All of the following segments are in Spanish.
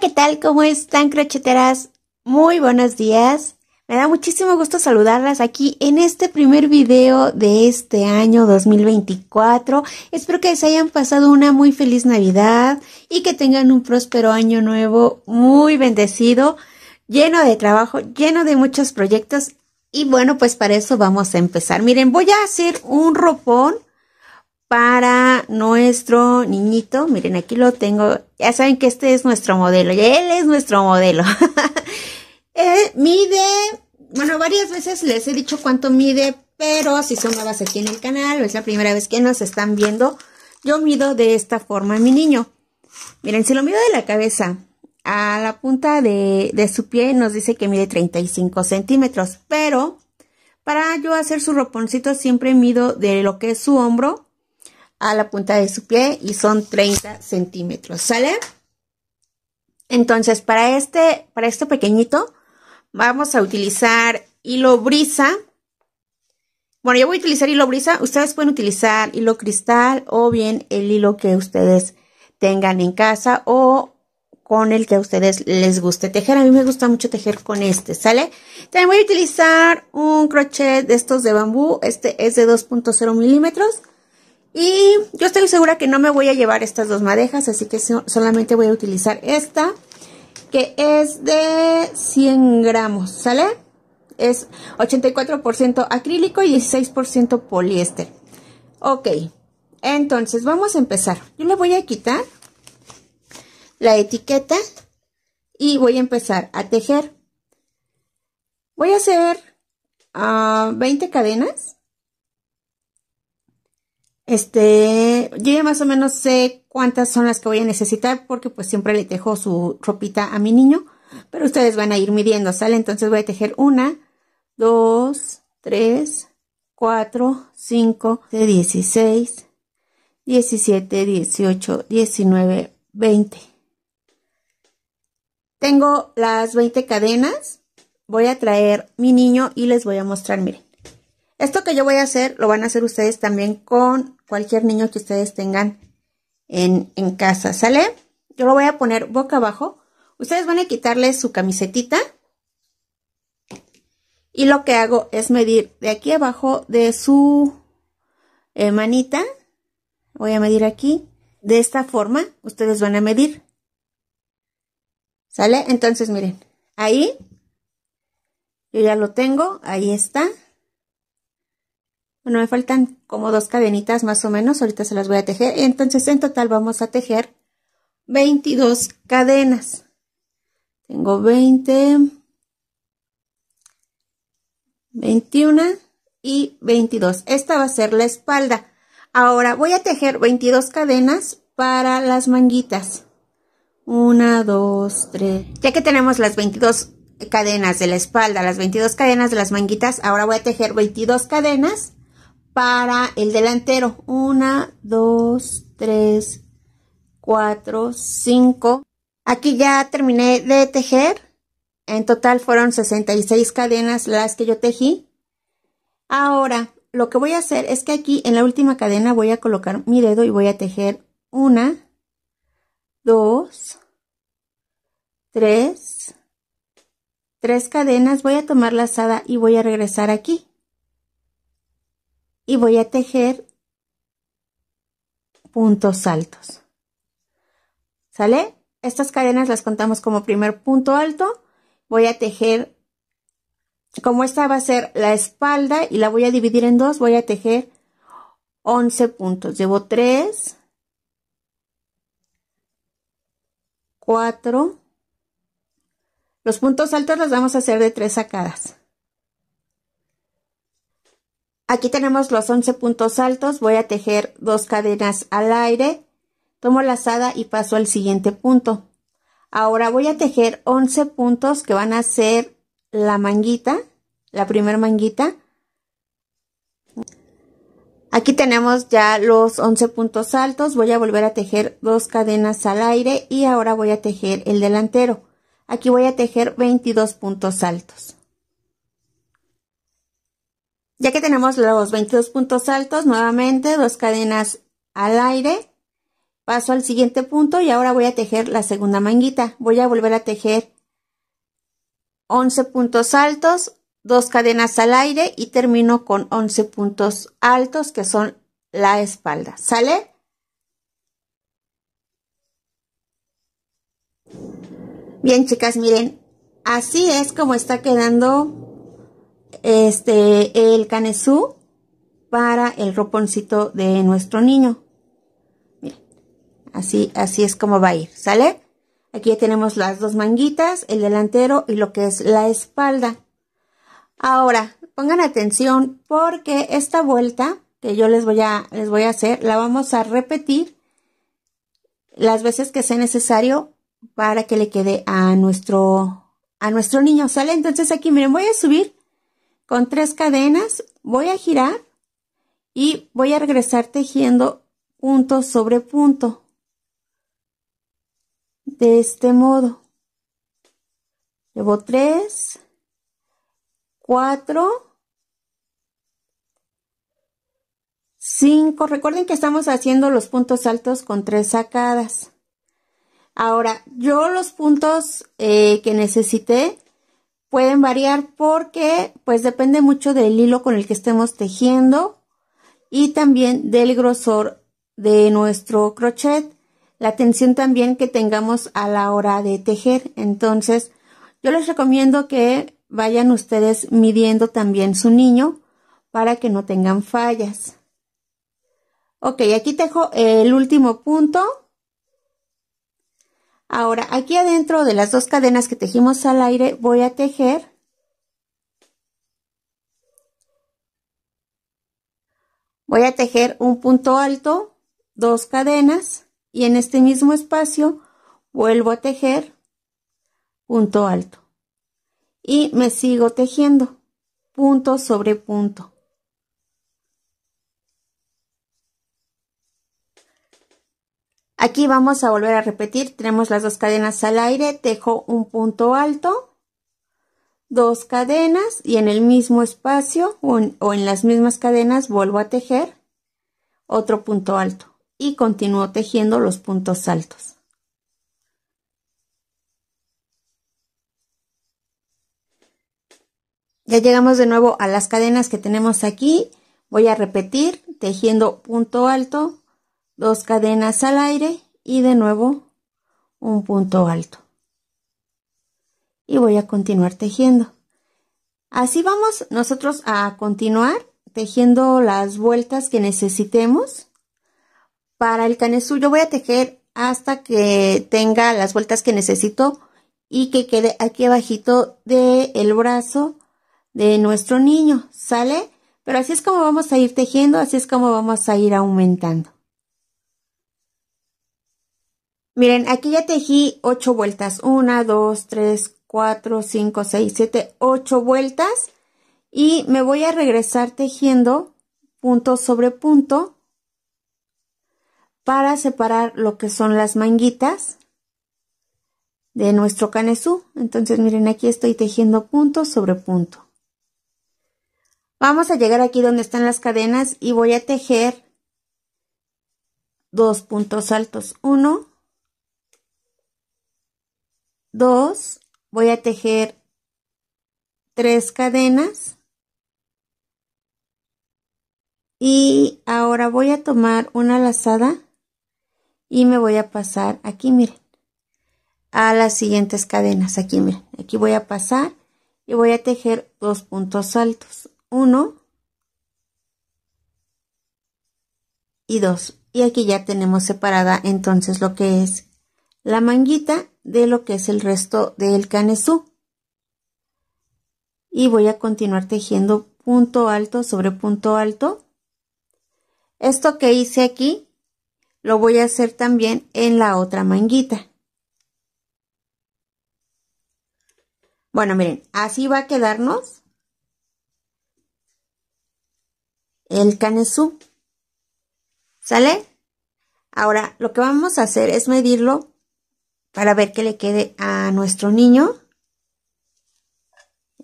¿qué tal? ¿Cómo están, crocheteras? Muy buenos días. Me da muchísimo gusto saludarlas aquí en este primer video de este año 2024. Espero que se hayan pasado una muy feliz Navidad y que tengan un próspero año nuevo muy bendecido, lleno de trabajo, lleno de muchos proyectos. Y bueno, pues para eso vamos a empezar. Miren, voy a hacer un ropón para nuestro niñito. Miren, aquí lo tengo. Ya saben que este es nuestro modelo. Él es nuestro modelo. Eh, mide, bueno, varias veces les he dicho cuánto mide, pero si son nuevas aquí en el canal o es la primera vez que nos están viendo, yo mido de esta forma a mi niño. Miren, si lo mido de la cabeza a la punta de, de su pie, nos dice que mide 35 centímetros, pero para yo hacer su roponcito siempre mido de lo que es su hombro a la punta de su pie y son 30 centímetros, ¿sale? Entonces, para este, para este pequeñito, vamos a utilizar hilo brisa. Bueno, yo voy a utilizar hilo brisa. Ustedes pueden utilizar hilo cristal o bien el hilo que ustedes tengan en casa o con el que a ustedes les guste tejer. A mí me gusta mucho tejer con este, ¿sale? También voy a utilizar un crochet de estos de bambú. Este es de 2.0 milímetros. Y yo estoy segura que no me voy a llevar estas dos madejas, así que solamente voy a utilizar esta, que es de 100 gramos, ¿sale? Es 84% acrílico y 16% poliéster. Ok, entonces vamos a empezar. Yo le voy a quitar la etiqueta y voy a empezar a tejer. Voy a hacer 20 ah, cadenas este, yo ya más o menos sé cuántas son las que voy a necesitar porque pues siempre le tejo su ropita a mi niño, pero ustedes van a ir midiendo, ¿sale? Entonces voy a tejer una, dos, tres, cuatro, cinco, dieciséis, diecisiete, dieciocho, diecinueve, veinte. Tengo las veinte cadenas, voy a traer mi niño y les voy a mostrar, miren. Esto que yo voy a hacer lo van a hacer ustedes también con cualquier niño que ustedes tengan en, casa, ¿sale? Yo lo voy a poner boca abajo. Ustedes van a quitarle su camisetita. Y lo que hago es medir de aquí abajo de su eh, manita. Voy a medir aquí. De esta forma, ustedes van a medir. ¿Sale? Entonces, miren, ahí yo ya lo tengo, ahí está. Bueno, me faltan como dos cadenitas más o menos, ahorita se las voy a tejer. Entonces, en total vamos a tejer 22 cadenas. Tengo 20, 21 y 22. Esta va a ser la espalda. Ahora voy a tejer 22 cadenas para las manguitas. 1, 2, 3. Ya que tenemos las 22 cadenas de la espalda, las 22 cadenas de las manguitas, ahora voy a tejer 22 cadenas para el delantero. Una, dos, tres, cuatro, cinco. Aquí ya terminé de tejer. En total fueron 66 cadenas las que yo tejí. Ahora, lo que voy a hacer es que aquí en la última cadena voy a colocar mi dedo y voy a tejer una, dos, tres, tres cadenas. Voy a tomar la asada y voy a regresar aquí y voy a tejer puntos altos. ¿Sale? Estas cadenas las contamos como primer punto alto. Voy a tejer, como esta va a ser la espalda y la voy a dividir en dos, voy a tejer 11 puntos. Llevo 3, 4. Los puntos altos los vamos a hacer de tres sacadas. Aquí tenemos los 11 puntos altos, voy a tejer dos cadenas al aire, tomo la lazada y paso al siguiente punto. Ahora voy a tejer 11 puntos que van a ser la manguita, la primera manguita. Aquí tenemos ya los 11 puntos altos, voy a volver a tejer dos cadenas al aire y ahora voy a tejer el delantero. Aquí voy a tejer 22 puntos altos. Ya que tenemos los 22 puntos altos, nuevamente dos cadenas al aire, paso al siguiente punto y ahora voy a tejer la segunda manguita. Voy a volver a tejer 11 puntos altos, dos cadenas al aire y termino con 11 puntos altos que son la espalda. ¿Sale? Bien, chicas, miren, así es como está quedando este, el canesú para el roponcito de nuestro niño. Miren. así, así es como va a ir, ¿sale? Aquí tenemos las dos manguitas, el delantero y lo que es la espalda. Ahora, pongan atención porque esta vuelta que yo les voy a, les voy a hacer, la vamos a repetir las veces que sea necesario para que le quede a nuestro, a nuestro niño, ¿sale? Entonces aquí, miren, voy a subir con tres cadenas voy a girar y voy a regresar tejiendo punto sobre punto de este modo llevo 3 4 5 recuerden que estamos haciendo los puntos altos con tres sacadas ahora yo los puntos eh, que necesité pueden variar porque pues depende mucho del hilo con el que estemos tejiendo y también del grosor de nuestro crochet, la tensión también que tengamos a la hora de tejer. Entonces, yo les recomiendo que vayan ustedes midiendo también su niño para que no tengan fallas. Ok, aquí tejo el último punto Ahora, aquí adentro de las dos cadenas que tejimos al aire, voy a tejer voy a tejer un punto alto, dos cadenas y en este mismo espacio vuelvo a tejer punto alto y me sigo tejiendo punto sobre punto. Aquí vamos a volver a repetir, tenemos las dos cadenas al aire, tejo un punto alto, dos cadenas y en el mismo espacio o en, las mismas cadenas vuelvo a tejer otro punto alto y continúo tejiendo los puntos altos. Ya llegamos de nuevo a las cadenas que tenemos aquí. Voy a repetir tejiendo punto alto, dos cadenas al aire y de nuevo un punto alto. Y voy a continuar tejiendo. Así vamos nosotros a continuar tejiendo las vueltas que necesitemos para el canesú. Yo voy a tejer hasta que tenga las vueltas que necesito y que quede aquí abajito del el brazo de nuestro niño, ¿sale? Pero así es como vamos a ir tejiendo, así es como vamos a ir aumentando. Miren, aquí ya tejí 8 vueltas. 1, 2, 3, 4, 5, 6, 7, 8 vueltas. Y me voy a regresar tejiendo punto sobre punto para separar lo que son las manguitas de nuestro canesú. Entonces miren, aquí estoy tejiendo punto sobre punto. Vamos a llegar aquí donde están las cadenas y voy a tejer dos puntos altos. Uno, dos voy a tejer tres cadenas. Y ahora voy a tomar una lazada y me voy a pasar aquí, miren, a las siguientes cadenas. Aquí, miren, aquí voy a pasar y voy a tejer dos puntos altos. Uno y dos. Y aquí ya tenemos separada entonces lo que es la manguita de lo que es el resto del canesú. Y voy a continuar tejiendo punto alto sobre punto alto. Esto que hice aquí lo voy a hacer también en la otra manguita. Bueno, miren, así va a quedarnos el canesú. ¿Sale? Ahora, lo que vamos a hacer es medirlo para ver que le quede a nuestro niño.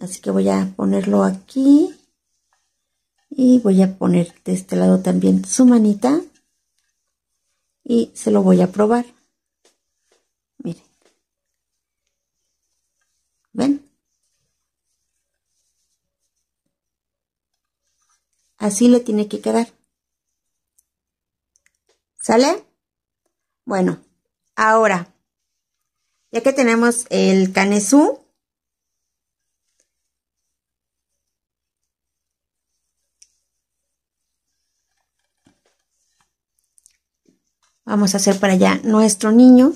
Así que voy a ponerlo aquí. Y voy a poner de este lado también su manita. Y se lo voy a probar. Miren. ¿Ven? Así le tiene que quedar. ¿Sale? Bueno, ahora ya que tenemos el canesú, vamos a hacer para allá nuestro niño.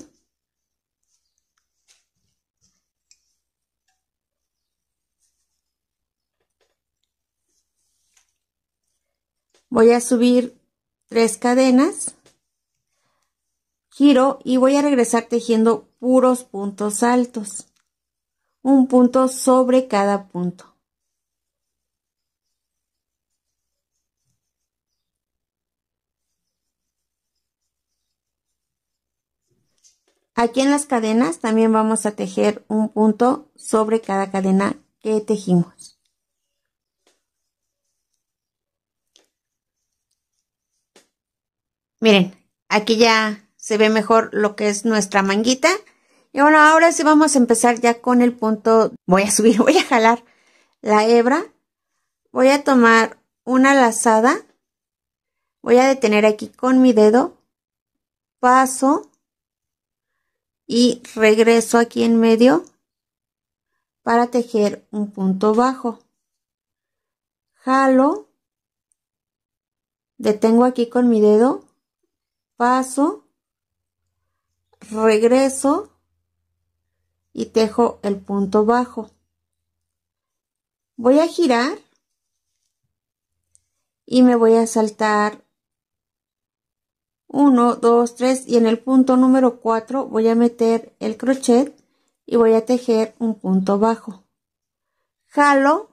Voy a subir tres cadenas, giro y voy a regresar tejiendo puros puntos altos, un punto sobre cada punto. Aquí en las cadenas también vamos a tejer un punto sobre cada cadena que tejimos. Miren, aquí ya se ve mejor lo que es nuestra manguita. Y bueno, ahora sí vamos a empezar ya con el punto, voy a subir, voy a jalar la hebra, voy a tomar una lazada, voy a detener aquí con mi dedo, paso y regreso aquí en medio para tejer un punto bajo. Jalo, detengo aquí con mi dedo, paso, regreso y tejo el punto bajo. Voy a girar y me voy a saltar 1, 2, 3 y en el punto número 4 voy a meter el crochet y voy a tejer un punto bajo. Jalo,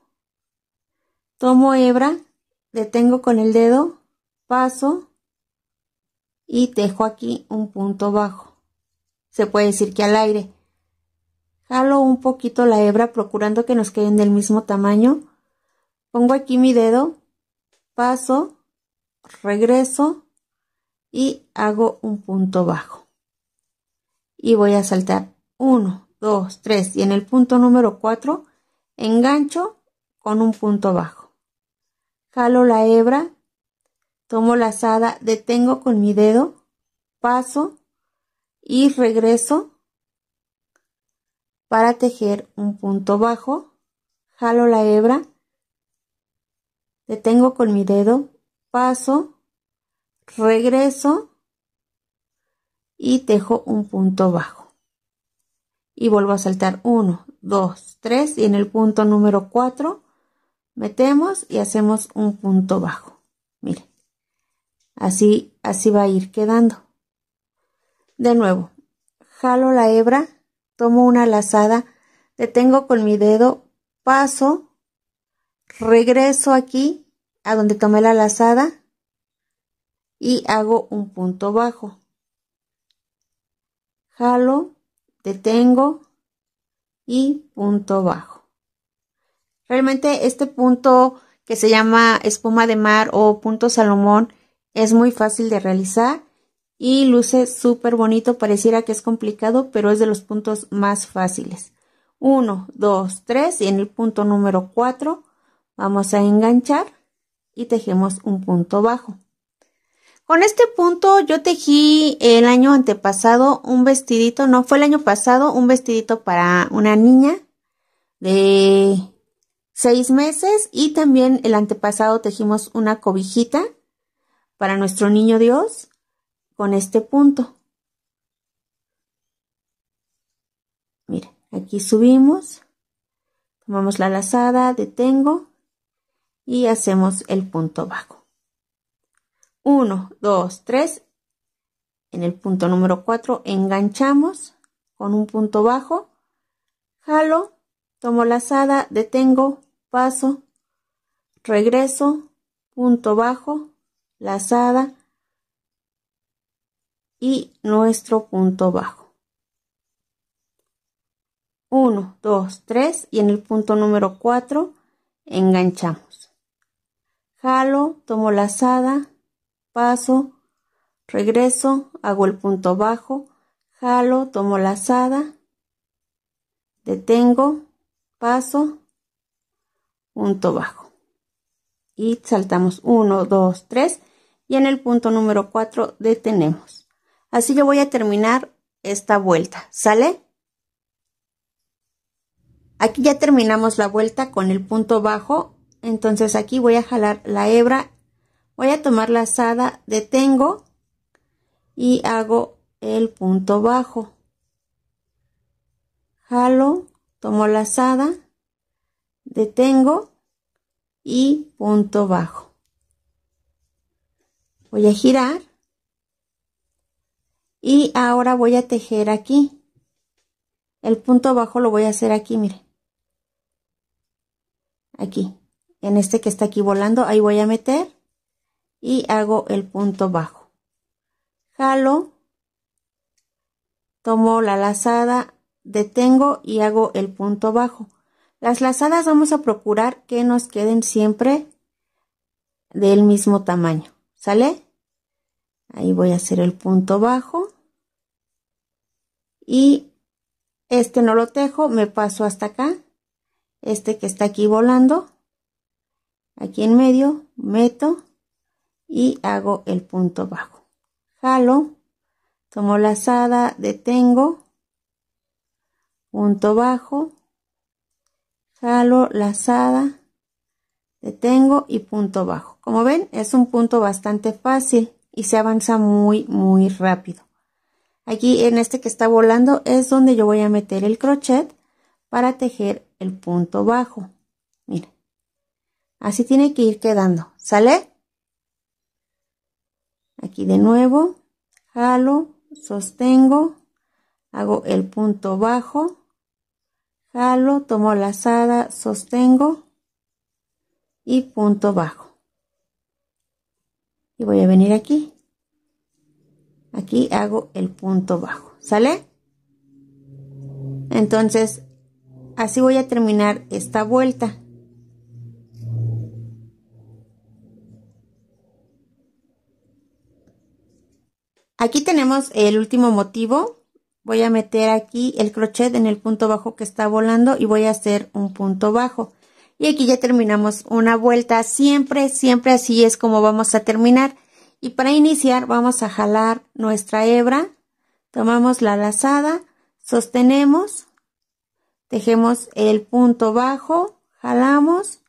tomo hebra, detengo con el dedo, paso y tejo aquí un punto bajo. Se puede decir que al aire. Jalo un poquito la hebra procurando que nos queden del mismo tamaño. Pongo aquí mi dedo, paso, regreso y hago un punto bajo. Y voy a saltar 1, 2, 3 y en el punto número 4 engancho con un punto bajo. Jalo la hebra, tomo la lazada, detengo con mi dedo, paso y regreso para tejer un punto bajo, jalo la hebra, detengo con mi dedo, paso, regreso y tejo un punto bajo. Y vuelvo a saltar 1, 2, 3 y en el punto número 4 metemos y hacemos un punto bajo. Miren, así, así va a ir quedando. De nuevo, jalo la hebra, tomo una lazada, detengo con mi dedo, paso, regreso aquí a donde tomé la lazada y hago un punto bajo. Jalo, detengo y punto bajo. Realmente este punto que se llama espuma de mar o punto salomón es muy fácil de realizar y luce súper bonito, pareciera que es complicado, pero es de los puntos más fáciles. 1, dos, tres, y en el punto número 4 vamos a enganchar y tejemos un punto bajo. Con este punto yo tejí el año antepasado un vestidito, no fue el año pasado, un vestidito para una niña de seis meses y también el antepasado tejimos una cobijita para nuestro niño Dios con este punto. mire aquí subimos, tomamos la lazada, detengo y hacemos el punto bajo. 1, 2, 3. En el punto número 4 enganchamos con un punto bajo, jalo, tomo lazada, detengo, paso, regreso, punto bajo, lazada, y nuestro punto bajo. 1, 2, 3 y en el punto número 4 enganchamos. Jalo, tomo lazada, paso, regreso, hago el punto bajo, jalo, tomo lazada, detengo, paso, punto bajo. Y saltamos 1, 2, 3 y en el punto número 4 detenemos. Así yo voy a terminar esta vuelta, ¿sale? Aquí ya terminamos la vuelta con el punto bajo, entonces aquí voy a jalar la hebra, voy a tomar la asada, detengo y hago el punto bajo. Jalo, tomo la asada, detengo y punto bajo. Voy a girar y ahora voy a tejer aquí el punto bajo lo voy a hacer aquí mire aquí en este que está aquí volando ahí voy a meter y hago el punto bajo jalo tomo la lazada detengo y hago el punto bajo las lazadas vamos a procurar que nos queden siempre del mismo tamaño sale ahí voy a hacer el punto bajo y este no lo tejo, me paso hasta acá, este que está aquí volando, aquí en medio, meto y hago el punto bajo. Jalo, tomo lazada, detengo, punto bajo, jalo, lazada, detengo y punto bajo. Como ven, es un punto bastante fácil y se avanza muy, muy rápido. Aquí en este que está volando es donde yo voy a meter el crochet para tejer el punto bajo. Mira, así tiene que ir quedando. ¿Sale? Aquí de nuevo, jalo, sostengo, hago el punto bajo, jalo, tomo lazada, sostengo y punto bajo. Y voy a venir aquí Aquí hago el punto bajo, ¿sale? Entonces, así voy a terminar esta vuelta. Aquí tenemos el último motivo. Voy a meter aquí el crochet en el punto bajo que está volando y voy a hacer un punto bajo. Y aquí ya terminamos una vuelta. Siempre, siempre así es como vamos a terminar. Y para iniciar vamos a jalar nuestra hebra, tomamos la lazada, sostenemos, tejemos el punto bajo, jalamos,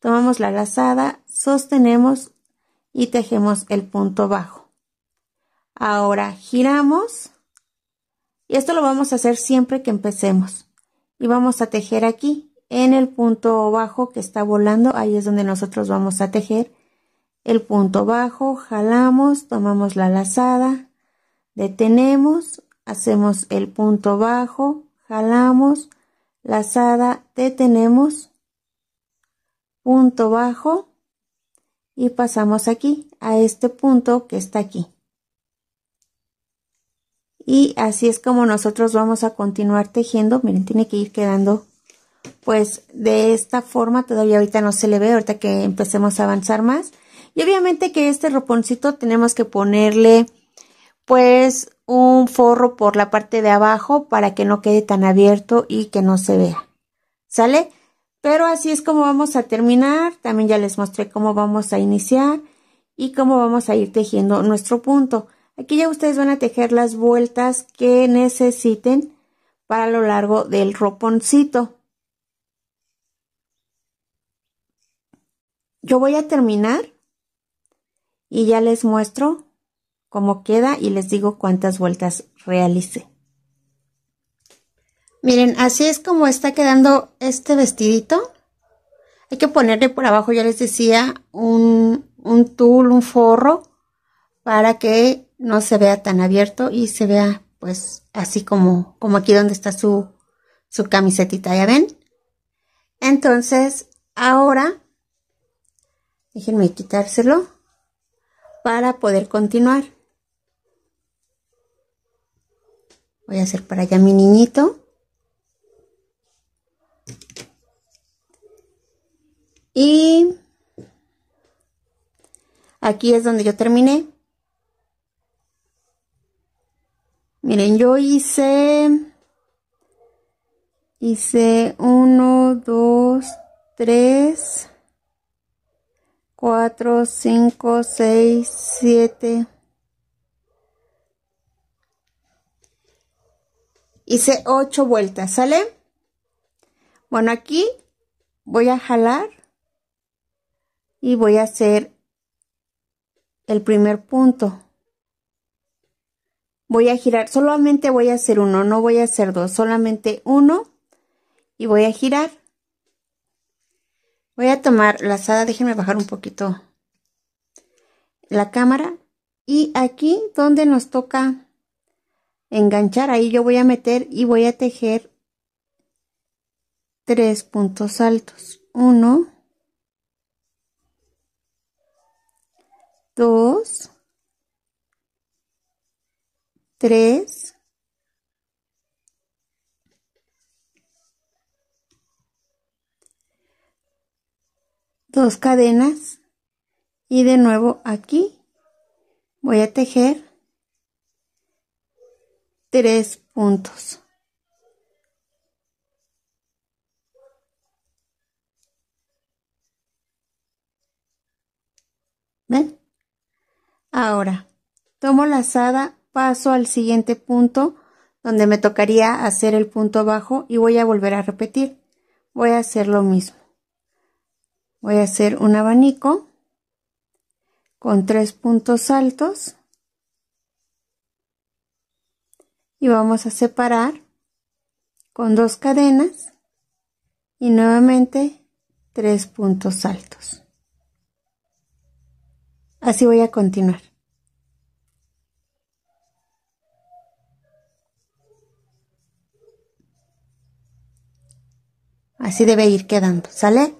tomamos la lazada, sostenemos y tejemos el punto bajo. Ahora giramos y esto lo vamos a hacer siempre que empecemos y vamos a tejer aquí en el punto bajo que está volando, ahí es donde nosotros vamos a tejer el punto bajo, jalamos, tomamos la lazada, detenemos, hacemos el punto bajo, jalamos, lazada, detenemos, punto bajo y pasamos aquí a este punto que está aquí. Y así es como nosotros vamos a continuar tejiendo. Miren, tiene que ir quedando pues de esta forma. Todavía ahorita no se le ve, ahorita que empecemos a avanzar más y obviamente que este roponcito tenemos que ponerle pues un forro por la parte de abajo para que no quede tan abierto y que no se vea. ¿Sale? Pero así es como vamos a terminar. También ya les mostré cómo vamos a iniciar y cómo vamos a ir tejiendo nuestro punto. Aquí ya ustedes van a tejer las vueltas que necesiten para lo largo del roponcito. Yo voy a terminar y ya les muestro cómo queda y les digo cuántas vueltas realicé. Miren, así es como está quedando este vestidito. Hay que ponerle por abajo, ya les decía, un, un tul, un forro, para que no se vea tan abierto y se vea pues así como, como aquí donde está su, su camisetita, ¿ya ven? Entonces, ahora, déjenme quitárselo para poder continuar. Voy a hacer para allá mi niñito. Y aquí es donde yo terminé. Miren, yo hice... Hice uno, dos, tres... 4, 5, 6, 7. Hice 8 vueltas, ¿sale? Bueno, aquí voy a jalar y voy a hacer el primer punto. Voy a girar, solamente voy a hacer uno, no voy a hacer dos, solamente uno y voy a girar. Voy a tomar la sala, déjenme bajar un poquito la cámara. Y aquí donde nos toca enganchar, ahí yo voy a meter y voy a tejer tres puntos altos. Uno, dos, tres, dos cadenas y de nuevo aquí voy a tejer tres puntos ¿Ven? Ahora, tomo la lazada, paso al siguiente punto donde me tocaría hacer el punto bajo y voy a volver a repetir. Voy a hacer lo mismo. Voy a hacer un abanico con tres puntos altos y vamos a separar con dos cadenas y nuevamente tres puntos altos. Así voy a continuar. Así debe ir quedando, ¿sale?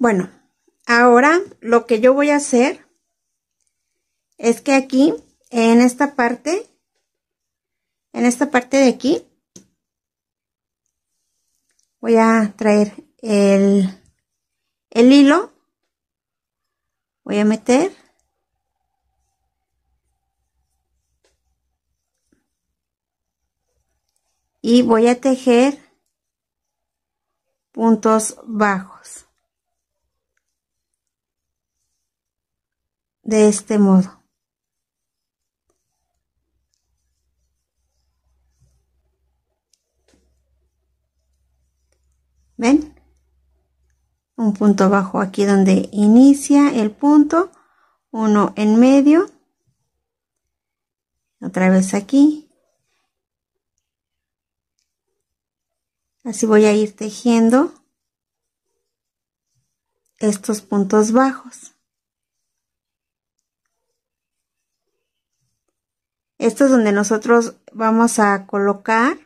Bueno, ahora lo que yo voy a hacer es que aquí, en esta parte, en esta parte de aquí, voy a traer el, hilo, voy a meter y voy a tejer puntos bajos. de este modo. ¿Ven? Un punto bajo aquí donde inicia el punto, uno en medio, otra vez aquí. Así voy a ir tejiendo estos puntos bajos. Esto es donde nosotros vamos a colocar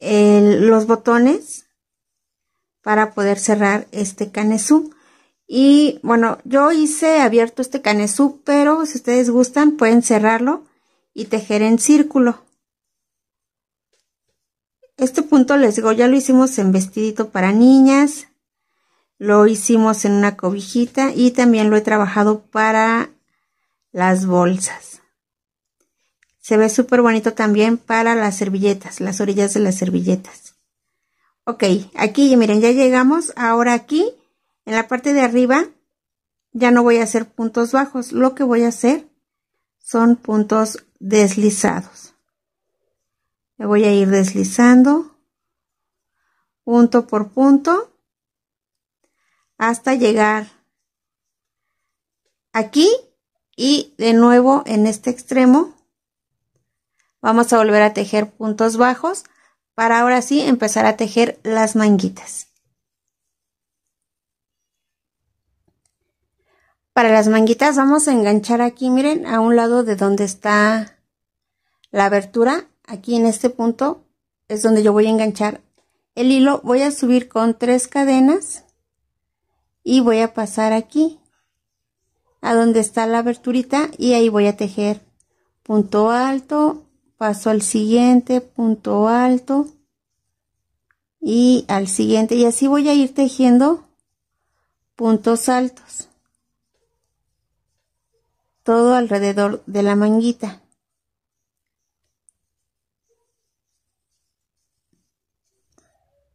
los botones para poder cerrar este canesú. Y bueno, yo hice abierto este canesú, pero si ustedes gustan pueden cerrarlo y tejer en círculo. Este punto les digo, ya lo hicimos en vestidito para niñas, lo hicimos en una cobijita y también lo he trabajado para las bolsas. Se ve súper bonito también para las servilletas, las orillas de las servilletas. Ok, aquí miren, ya llegamos. Ahora aquí, en la parte de arriba, ya no voy a hacer puntos bajos. Lo que voy a hacer son puntos deslizados. Me voy a ir deslizando punto por punto hasta llegar aquí y de nuevo en este extremo vamos a volver a tejer puntos bajos para ahora sí empezar a tejer las manguitas. Para las manguitas vamos a enganchar aquí, miren, a un lado de donde está la abertura, aquí en este punto es donde yo voy a enganchar el hilo. Voy a subir con tres cadenas y voy a pasar aquí a donde está la aberturita y ahí voy a tejer punto alto paso al siguiente punto alto y al siguiente y así voy a ir tejiendo puntos altos todo alrededor de la manguita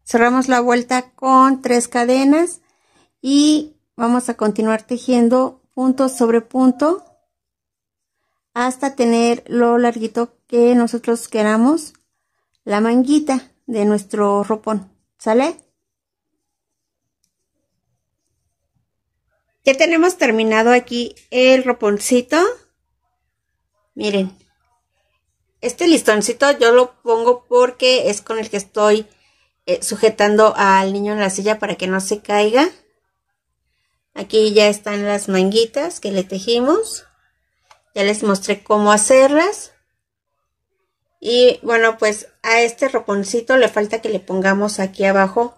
cerramos la vuelta con tres cadenas y vamos a continuar tejiendo punto sobre punto hasta tener lo larguito que nosotros queramos la manguita de nuestro ropón. ¿Sale? Ya tenemos terminado aquí el roponcito. Miren, este listoncito yo lo pongo porque es con el que estoy eh, sujetando al niño en la silla para que no se caiga. Aquí ya están las manguitas que le tejimos. Ya les mostré cómo hacerlas. Y bueno, pues a este roponcito le falta que le pongamos aquí abajo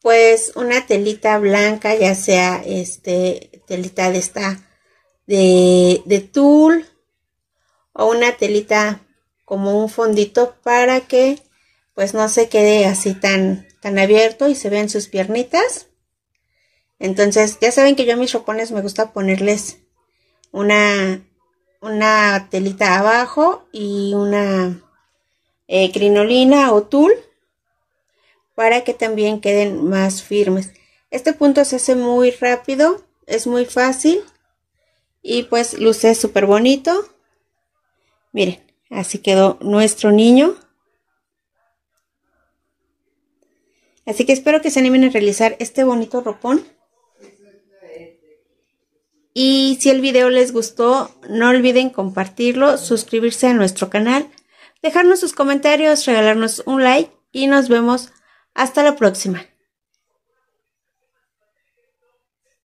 pues una telita blanca, ya sea este telita de esta de, de tul o una telita como un fondito para que pues no se quede así tan tan abierto y se vean sus piernitas. Entonces, ya saben que yo a mis ropones me gusta ponerles una, telita abajo y una eh, crinolina o tul para que también queden más firmes. Este punto se hace muy rápido, es muy fácil y pues luce súper bonito. Miren, así quedó nuestro niño. Así que espero que se animen a realizar este bonito ropón. Y si el video les gustó, no olviden compartirlo, suscribirse a nuestro canal, dejarnos sus comentarios, regalarnos un like y nos vemos hasta la próxima.